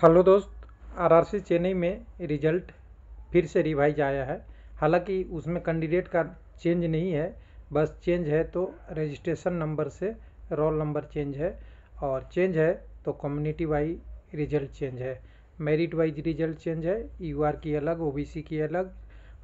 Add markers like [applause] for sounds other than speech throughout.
hello दोस्त RRC Chennai में result फिर से रिवाइज आया है हालांकि उसमें कैंडिडेट का चेंज नहीं है बस चेंज है तो रजिस्ट्रेशन नंबर से रोल नंबर चेंज है और चेंज है तो कम्युनिटी वाइज रिजल्ट चेंज है मेरिट वाइज रिजल्ट चेंज है यूआर की अलग ओबीसी की अलग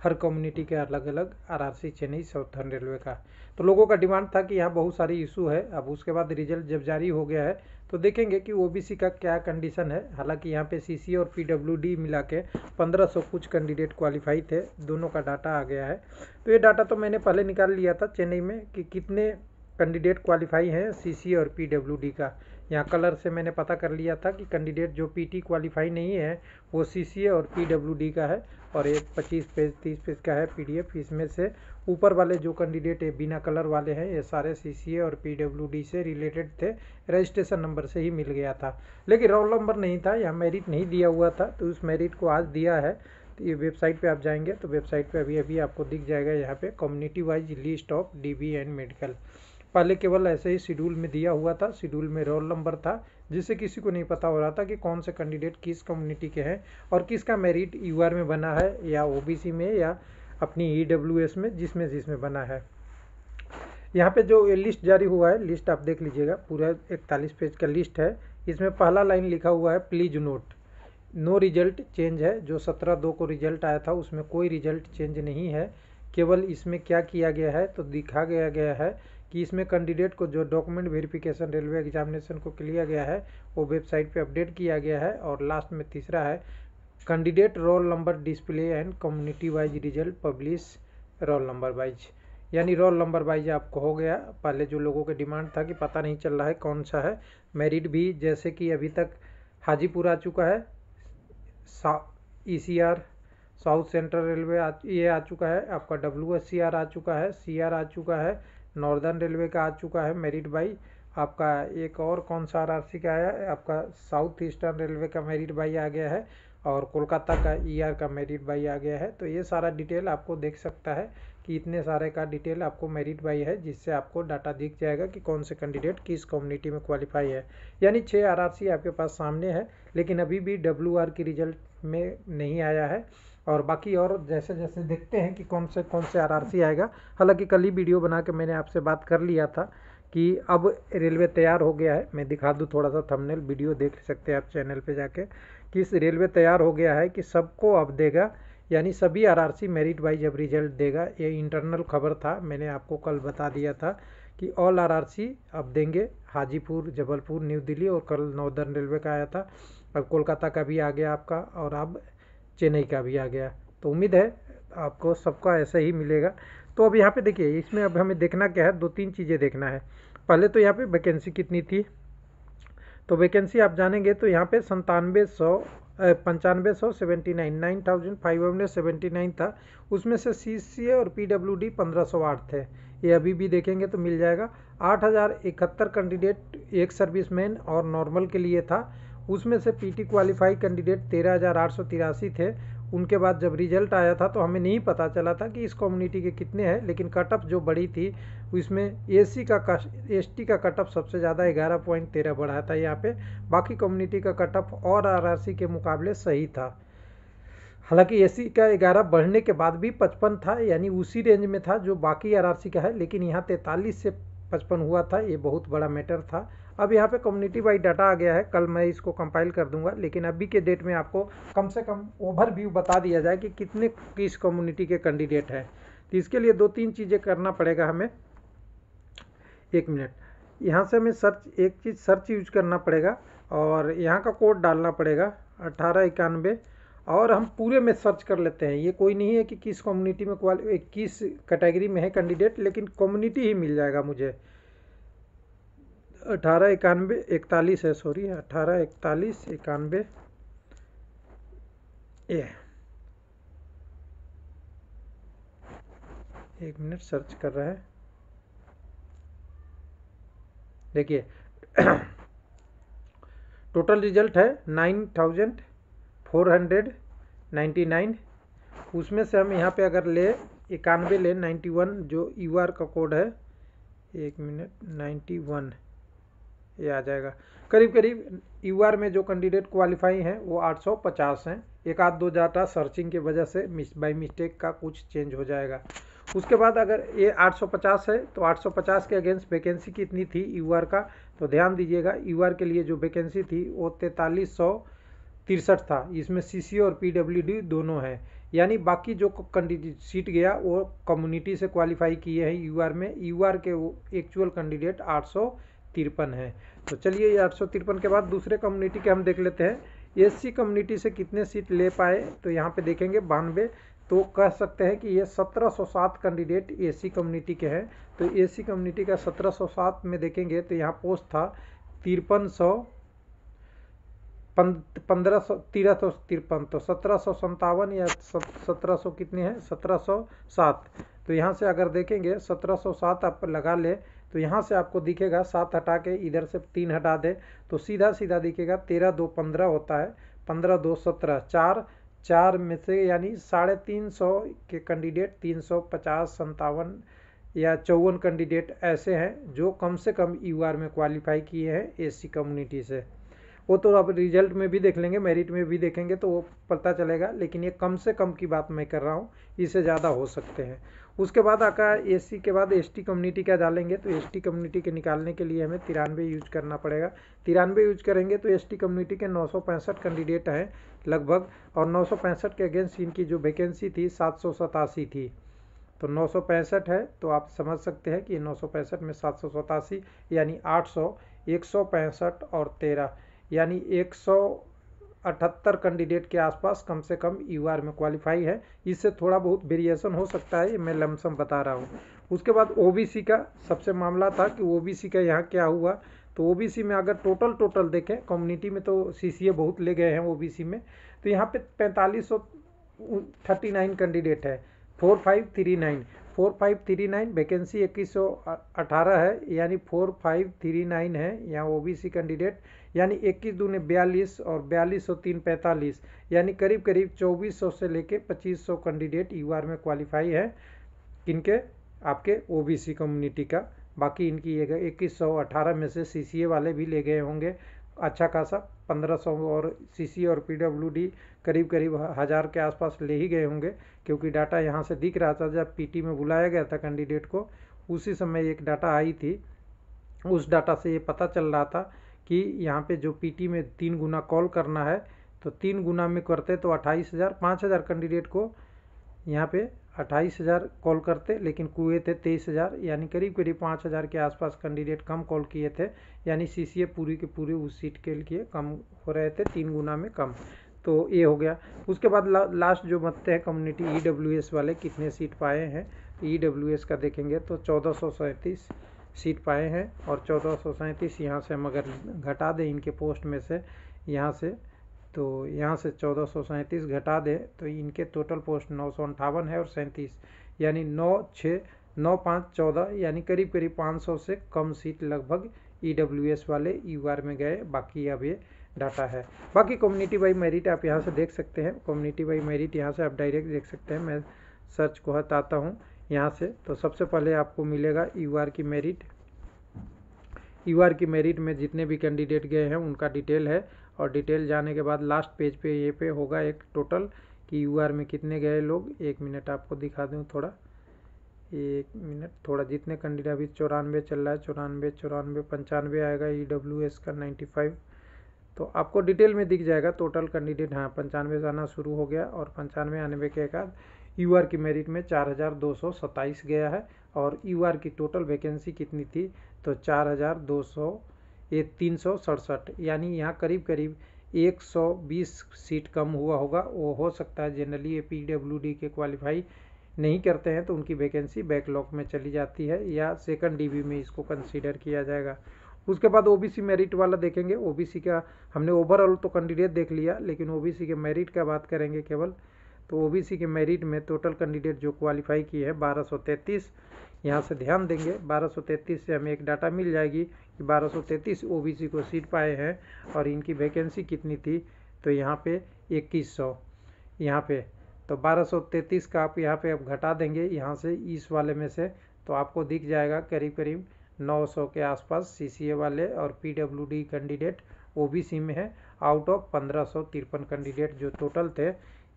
हर कम्युनिटी के अलग अलग आरआरसी चेन्नई साउथर्न रेलवे का तो लोगों का डिमांड था कि यहाँ बहुत सारी इशू है अब उसके बाद रिजल्ट जब जारी हो गया है तो देखेंगे कि ओबीसी का क्या कंडीशन है हालांकि यहाँ पे सीसी और पीडब्ल्यूडी मिला के पंद्रह सौ कुछ कैंडिडेट क्वालिफाई थे दोनों का डाटा आ गया है तो ये डाटा तो मैंने पहले निकाल लिया था चेन्नई में कि कितने कैंडिडेट क्वालिफाई हैं सी और पी का यहाँ कलर से मैंने पता कर लिया था कि कैंडिडेट जो पीटी क्वालिफाई नहीं है वो सीसीए और पीडब्ल्यूडी का है और एक 25 पेज 30 पेज का है पीडीएफ इसमें से ऊपर वाले जो कैंडिडेट है बिना कलर वाले हैं ये सारे सीसीए और पीडब्ल्यूडी से रिलेटेड थे रजिस्ट्रेशन नंबर से ही मिल गया था लेकिन रोल नंबर नहीं था यहाँ मेरिट नहीं दिया हुआ था तो उस मेरिट को आज दिया है तो ये वेबसाइट पे आप जाएंगे तो वेबसाइट पे अभी अभी आपको दिख जाएगा यहाँ पे community wise list of the and medical पहले केवल ऐसे ही शेड्यूल में दिया हुआ था शेड्यूल में रोल नंबर था जिसे किसी को नहीं पता हो रहा था कि कौन से कैंडिडेट किस कम्युनिटी के हैं और किसका मेरिट यू में बना है या ओ में या अपनी ई e में जिसमें जिसमें बना है यहाँ पे जो लिस्ट जारी हुआ है लिस्ट आप देख लीजिएगा पूरा इकतालीस पेज का लिस्ट है इसमें पहला लाइन लिखा हुआ है please note no result change है जो सत्रह दो को रिजल्ट आया था उसमें कोई रिजल्ट चेंज नहीं है केवल इसमें क्या किया गया है तो दिखा गया गया है कि इसमें कैंडिडेट को जो डॉक्यूमेंट वेरिफिकेशन रेलवे एग्जामिनेशन को लिया गया है वो वेबसाइट पे अपडेट किया गया है और लास्ट में तीसरा है candidate roll number display and community wise result publish roll number wise यानी रोल नंबर वाइज आपको हो गया पहले जो लोगों के डिमांड था कि पता नहीं चल रहा है कौन सा है मेरिट भी जैसे कि अभी तक हाजीपुर आ चुका है E C R South Central Railway ये आ चुका है आपका डब्ल्यू एस सी आर आ चुका है सी आर आ चुका है नॉर्दर्न रेलवे का आ चुका है मेरिट बाई आपका एक और कौन सा आर का आया आपका साउथ ईस्टर्न रेलवे का मेरिट बाई आ गया है और कोलकाता का ईआर का मेरिट बाई आ गया है तो ये सारा डिटेल आपको देख सकता है कि इतने सारे का डिटेल आपको मेरिट बाई है जिससे आपको डाटा दिख जाएगा कि कौन से कैंडिडेट किस कम्युनिटी में क्वालिफाई है यानी छः आरआरसी आपके पास सामने है लेकिन अभी भी डब्ल्यू की रिजल्ट में नहीं आया है और बाकी और जैसे जैसे देखते हैं कि कौन से कौन से आरआरसी आएगा हालांकि कल ही वीडियो बना के मैंने आपसे बात कर लिया था कि अब रेलवे तैयार हो गया है मैं दिखा दूँ थोड़ा सा थमनेल वीडियो देख सकते हैं आप चैनल पर जाके कि इस रेलवे तैयार हो गया है कि सबको अब देगा यानी सभी आर मेरिट वाइज अब रिजल्ट देगा ये इंटरनल खबर था मैंने आपको कल बता दिया था कि ऑल आरआरसी अब देंगे हाजीपुर जबलपुर न्यू दिल्ली और कल नॉर्दर्न रेलवे का आया था अब कोलकाता का भी आ गया आपका और अब चेन्नई का भी आ गया तो उम्मीद है आपको सबका ऐसा ही मिलेगा तो अब यहाँ पे देखिए इसमें अब हमें देखना क्या है दो तीन चीज़ें देखना है पहले तो यहाँ पे वैकेंसी कितनी थी तो वैकेंसी आप जानेंगे तो यहाँ पे संतानवे सौ पंचानवे सौ seventy nine nine thousand five hundred seventy nine था उसमें से सी सी ए और पी डब्ल्यू डी पंद्रह सौ आठ थे ये अभी भी देखेंगे तो मिल जाएगा आठ हज़ार इकहत्तर कैंडिडेट एक सर्विसमैन और नॉर्मल के लिए था उसमें से पीटी क्वालिफाई कैंडिडेट तेरह हज़ार आठ सौ तिरासी थे उनके बाद जब रिजल्ट आया था तो हमें नहीं पता चला था कि इस कम्युनिटी के कितने हैं लेकिन कटअप जो बड़ी थी उसमें सी का एसटी का कटअप सबसे ज़्यादा ग्यारह पॉइंट तेरह बढ़ा था यहाँ पे बाकी कम्युनिटी का कटअप और आरआरसी के मुकाबले सही था हालांकि एस का ग्यारह बढ़ने के बाद भी पचपन था यानी उसी रेंज में था जो बाकी आर का है लेकिन यहाँ तैंतालीस से पचपन हुआ था ये बहुत बड़ा मैटर था अब यहाँ पे कम्युनिटी वाइड डाटा आ गया है कल मैं इसको कंपाइल कर दूंगा लेकिन अभी के डेट में आपको कम से कम ओवरव्यू बता दिया जाए कि कितने किस कम्युनिटी के कैंडिडेट हैं तो इसके लिए दो तीन चीज़ें करना पड़ेगा हमें एक मिनट यहाँ से हमें सर्च एक चीज़ सर्च यूज करना पड़ेगा और यहाँ का कोड डालना पड़ेगा अट्ठारह इक्यानवे और हम पूरे में सर्च कर लेते हैं ये कोई नहीं है कि किस कम्युनिटी में क्वाल किस कैटेगरी में है कैंडिडेट लेकिन कम्युनिटी ही मिल जाएगा मुझे अठारह इक्यानवे इकतालीस है सॉरी अठारह इकतालीस इक्यानवे ये एक मिनट सर्च कर रहा है देखिए टोटल [coughs] रिजल्ट है nine thousand four hundred ninety nine उसमें से हम यहाँ पे अगर ले इक्यानवे ले नाइन्टी वन जो यू e आर का कोड है एक मिनट नाइन्टी वन ये आ जाएगा करीब करीब e यू आर में जो कैंडिडेट क्वालिफाई हैं वो आठ सौ पचास हैं एक आध दो डाटा सर्चिंग की वजह से मिस बाई मिस्टेक का कुछ चेंज हो जाएगा उसके बाद अगर ये 850 है तो 850 के अगेंस्ट वैकेंसी कितनी थी यू e का तो ध्यान दीजिएगा यू के लिए जो वैकेंसी थी वो तैंतालीस सौ तिरसठ था इसमें सी और पी दोनों हैं यानी बाकी जो कैंडिडेट सीट गया वो कम्युनिटी से क्वालिफाई किए हैं यूआर में यूआर के वो एक्चुअल कैंडिडेट आठ सौ तिरपन है तो चलिए ये आठ सौ तिरपन के बाद दूसरे कम्युनिटी के हम देख लेते हैं एससी कम्युनिटी से कितने सीट ले पाए तो यहाँ पे देखेंगे बानवे तो कह सकते हैं कि ये 1707 कैंडिडेट एससी कम्युनिटी के हैं तो एससी कम्युनिटी का 1707 में देखेंगे तो यहाँ पोस्ट था तिरपन सौ पंद्रह सौ तेरह सौ तिरपन तो सत्रह सौ संतावन या सत्रह सौ कितने हैं सत्रह सौ सात तो यहाँ से अगर देखेंगे सत्रह सौ सात आप लगा ले तो यहाँ से आपको दिखेगा सात हटा के इधर से तीन हटा दे तो सीधा सीधा दिखेगा तेरह दो पंद्रह होता है पंद्रह दो सत्रह चार चार में से यानी साढ़े तीन सौ के कैंडिडेट तीन सौ पचास संतावन या चौवन कैंडिडेट ऐसे हैं जो कम से कम यू में क्वालिफाई किए हैं एससी कम्युनिटी से वो तो आप रिजल्ट में भी देख लेंगे मेरिट में भी देखेंगे तो वो पता चलेगा लेकिन ये कम से कम की बात मैं कर रहा हूँ इससे ज़्यादा हो सकते हैं उसके बाद आका एस के बाद एस कम्युनिटी का डालेंगे तो एस कम्युनिटी के निकालने के लिए हमें तिरानवे यूज करना पड़ेगा तिरानवे यूज करेंगे तो एस कम्युनिटी के नौ कैंडिडेट हैं लगभग और नौ के अगेंस्ट इनकी जो वैकेंसी थी सात थी तो नौ है तो आप समझ सकते हैं कि नौ में सात यानी आठ सौ और तेरह यानी 178 कैंडिडेट के आसपास कम से कम यूआर में क्वालिफाई है इससे थोड़ा बहुत वेरिएशन हो सकता है ये मैं लमसम बता रहा हूँ उसके बाद ओबीसी का सबसे मामला था कि ओबीसी का यहाँ क्या हुआ तो ओबीसी में अगर टोटल टोटल देखें कम्युनिटी में तो सीसीए बहुत ले गए हैं ओबीसी में तो यहाँ पे पैंतालीस सौ थर्टी नाइन कैंडिडेट है four five three nine four five three nine vacancy इक्कीस सौ अठारह है यानी फोर फाइव थ्री नाइन है यहाँ ओ बी सी कैंडिडेट यानी इक्कीस दूने बयालीस और बयालीस सौ तीन पैंतालीस यानी करीब करीब चौबीस सौ से लेके पच्चीस सौ कैंडिडेट यू आर में क्वालिफाई है किनके आपके ओ बी सी कम्युनिटी का बाकी इनकी इक्कीस सौ अठारह में से सी सी ए वाले भी ले गए होंगे अच्छा खासा 1500 और सीसी और पीडब्ल्यूडी करीब करीब हज़ार के आसपास ले ही गए होंगे क्योंकि डाटा यहाँ से दिख रहा था जब पीटी में बुलाया गया था कैंडिडेट को उसी समय एक डाटा आई थी उस डाटा से ये पता चल रहा था कि यहाँ पे जो पीटी में तीन गुना कॉल करना है तो तीन गुना में करते तो अट्ठाईस हज़ार पाँच हज़ार कैंडिडेट को यहाँ पर अट्ठाईस हज़ार कॉल करते लेकिन कुए थे तेईस हज़ार यानी करीब करीब पाँच हज़ार के आसपास कैंडिडेट कम कॉल किए थे यानी सी पूरी के पूरी उस सीट के लिए कम हो रहे थे तीन गुना में कम तो ये हो गया उसके बाद ला, लास्ट जो मतते हैं कम्युनिटी ई e वाले कितने सीट पाए हैं ई e का देखेंगे तो चौदह सीट पाए हैं और चौदह सौ यहाँ से हम अगर घटा दें इनके पोस्ट में से यहाँ से तो यहाँ से चौदह घटा दें तो इनके टोटल पोस्ट नौ है और सैंतीस यानी नौ छः नौ पाँच चौदह यानी करीब करीब 500 से कम सीट लगभग ई e वाले यू में गए बाकी अब ये डाटा है बाकी कम्युनिटी बाई मेरिट आप यहाँ से देख सकते हैं कम्युनिटी बाई मेरिट यहाँ से आप डायरेक्ट देख सकते हैं मैं सर्च को हटाता हूँ यहाँ से तो सबसे पहले आपको मिलेगा यू की मेरिट यू की मेरिट में जितने भी कैंडिडेट गए हैं उनका डिटेल है और डिटेल जाने के बाद लास्ट पेज पे ये पे होगा एक टोटल कि यू में कितने गए लोग एक मिनट आपको दिखा दूँ थोड़ा एक मिनट थोड़ा जितने कैंडिडेट अभी चौरानवे चल रहा है चौरानवे चौरानवे पंचानवे आएगा ई डब्ल्यू एस का नाइन्टी फाइव तो आपको डिटेल में दिख जाएगा टोटल कैंडिडेट हाँ पंचानवे से आना शुरू हो गया और पंचानवे आनवे के बाद यू की मेरिट में चार हज़ार दो सौ सत्ताईस गया है और यू की टोटल वैकेंसी कितनी थी तो चार हज़ार दो सौ ये तीन सौ सड़सठ यानी यहाँ करीब करीब 120 सीट कम हुआ होगा वो हो सकता है जनरली ये डी के क्वालिफाई नहीं करते हैं तो उनकी वैकेंसी बैकलॉग में चली जाती है या सेकंड डीबी में इसको कंसीडर किया जाएगा उसके बाद ओबीसी मेरिट वाला देखेंगे ओबीसी का हमने ओवरऑल तो कैंडिडेट देख लिया लेकिन ओबीसी के मेरिट का बात करेंगे केवल तो ओबीसी के मेरिट में टोटल कैंडिडेट जो क्वालिफाई किए हैं बारह यहाँ से ध्यान देंगे 1233 से हमें एक डाटा मिल जाएगी कि 1233 ओबीसी को सीट पाए हैं और इनकी वैकेंसी कितनी थी तो यहाँ पे 2100 यहाँ पे तो 1233 का आप यहाँ पे अब घटा देंगे यहाँ से इस वाले में से तो आपको दिख जाएगा करीब करीब 900 के आसपास सीसीए वाले और पीडब्ल्यूडी कैंडिडेट ओबीसी में है आउट ऑफ पंद्रह कैंडिडेट जो टोटल थे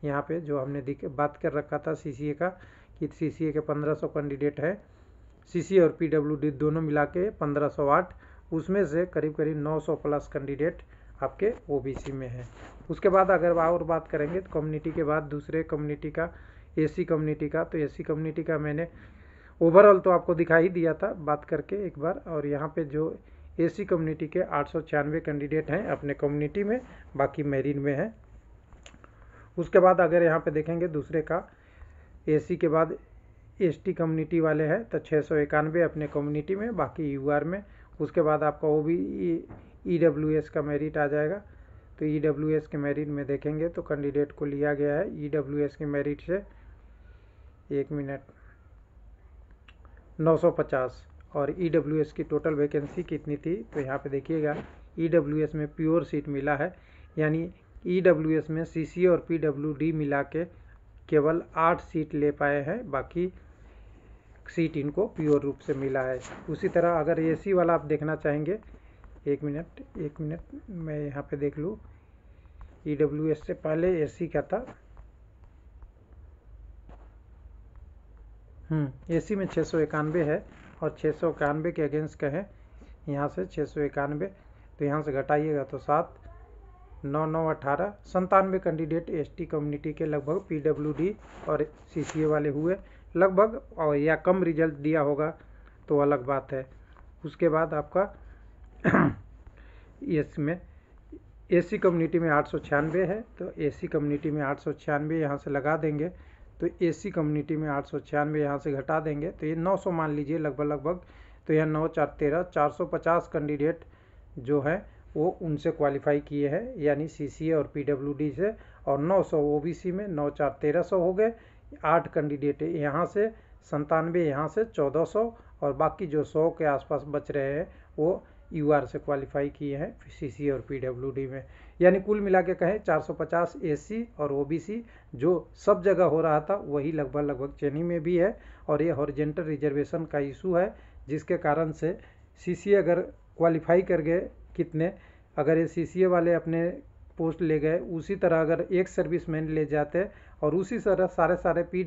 यहाँ पर जो हमने बात कर रखा था सी का कि सी के 1500 कैंडिडेट हैं सीसी और पीडब्ल्यूडी दोनों मिला के पंद्रह सौ आठ उसमें से करीब करीब 900 प्लस कैंडिडेट आपके ओबीसी में हैं उसके बाद अगर और बात करेंगे तो कम्युनिटी के बाद दूसरे कम्युनिटी का एसी कम्युनिटी का तो एसी कम्युनिटी का मैंने ओवरऑल तो आपको दिखा ही दिया था बात करके एक बार और यहाँ पर जो ए कम्युनिटी के आठ कैंडिडेट हैं अपने कम्युनिटी में बाकी मेरिन में हैं उसके बाद अगर यहाँ पे देखेंगे दूसरे का एसी के बाद एसटी कम्युनिटी वाले हैं तो छः सौ इक्यानवे अपने कम्युनिटी में बाकी यूआर में उसके बाद आपका वो भी ई डब्ल्यू एस का मेरिट आ जाएगा तो ई डब्ल्यू एस के मेरिट में देखेंगे तो कैंडिडेट को लिया गया है ई डब्ल्यू एस के मेरिट से एक मिनट 950 और ई डब्ल्यू एस की टोटल वैकेंसी कितनी थी तो यहाँ पे देखिएगा ई डब्ल्यू एस में प्योर सीट मिला है यानी ई डब्ल्यू एस में सी सी और पी डब्ल्यू डी मिला के केवल आठ सीट ले पाए हैं बाकी सीट इनको प्योर रूप से मिला है उसी तरह अगर एसी वाला आप देखना चाहेंगे एक मिनट एक मिनट मैं यहाँ पे देख लूँ ई डब्ल्यू एस से पहले एसी का था हम्म एसी में छः सौ इक्यानवे है और छः सौ इक्यानवे के अगेंस्ट कहें यहाँ से छः सौ इक्यानवे तो यहाँ से घटाइएगा तो सात नौ नौ अठारह संतानवे कैंडिडेट एसटी कम्युनिटी के लगभग पीडब्ल्यूडी और सीसीए वाले हुए लगभग और या कम रिजल्ट दिया होगा तो अलग बात है उसके बाद आपका एस में एसी कम्युनिटी में आठ है तो एसी कम्युनिटी में आठ सौ छियानवे यहाँ से लगा देंगे तो एसी कम्युनिटी में आठ सौ छियानवे यहाँ से घटा देंगे तो ये 900 मान लीजिए लगभग लगभग तो यह नौ चार तेरह चार सौ पचास कैंडिडेट जो हैं वो उनसे क्वालिफाई किए हैं यानी सी और पी से और 900 ओबीसी में नौ चार तेरह सौ हो गए आठ कैंडिडेट यहाँ से संतानवे यहाँ से चौदह सौ और बाकी जो सौ के आसपास बच रहे हैं वो यू आर से क्वालिफाई किए हैं सी और पी डब्ल्यू डी में यानी कुल मिला के कहें 450 एससी और ओबीसी जो सब जगह हो रहा था वही लगभग लगभग चेनी में भी है और ये हॉरिजेंटल रिजर्वेशन का इशू है जिसके कारण से सीसी अगर क्वालिफाई कर गए कितने अगर ये ए वाले अपने पोस्ट ले गए उसी तरह अगर एक मैन ले जाते और उसी तरह सारे सारे पी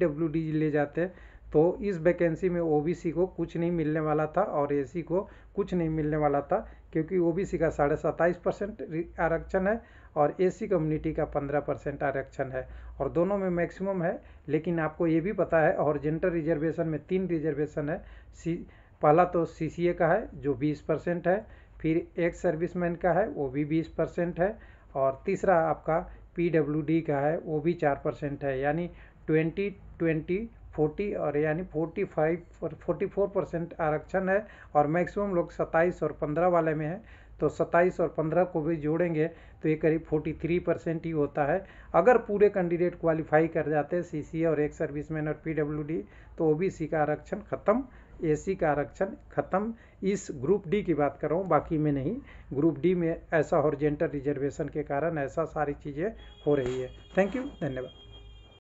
ले जाते तो इस वैकेंसी में ओबीसी को कुछ नहीं मिलने वाला था और एसी को कुछ नहीं मिलने वाला था क्योंकि ओबीसी का साढ़े सत्ताईस परसेंट आरक्षण है और एसी कम्युनिटी का पंद्रह परसेंट आरक्षण है और दोनों में मैक्सिमम है लेकिन आपको ये भी पता है और जेंटर रिजर्वेशन में तीन रिजर्वेशन है सी पहला तो सी का है जो बीस परसेंट है फिर एक सर्विसमैन का है वो भी बीस परसेंट है और तीसरा आपका पीडब्ल्यूडी का है वो भी चार परसेंट है यानी ट्वेंटी ट्वेंटी फोर्टी और यानी forty five forty four percent आरक्षण है और मैक्सिमम लोग सत्ताईस और पंद्रह वाले में है तो सत्ताईस और पंद्रह को भी जोड़ेंगे तो ये करीब फोर्टी थ्री परसेंट ही होता है अगर पूरे कैंडिडेट क्वालिफाई कर जाते सी सी और एक सर्विसमैन और पी डब्ल्यू डी तो ओ बी सी का आरक्षण खत्म एसी का आरक्षण खत्म इस ग्रुप डी की बात कर रहा हूँ बाकी में नहीं ग्रुप डी में ऐसा हॉर्जेंटल रिजर्वेशन के कारण ऐसा सारी चीज़ें हो रही है थैंक यू धन्यवाद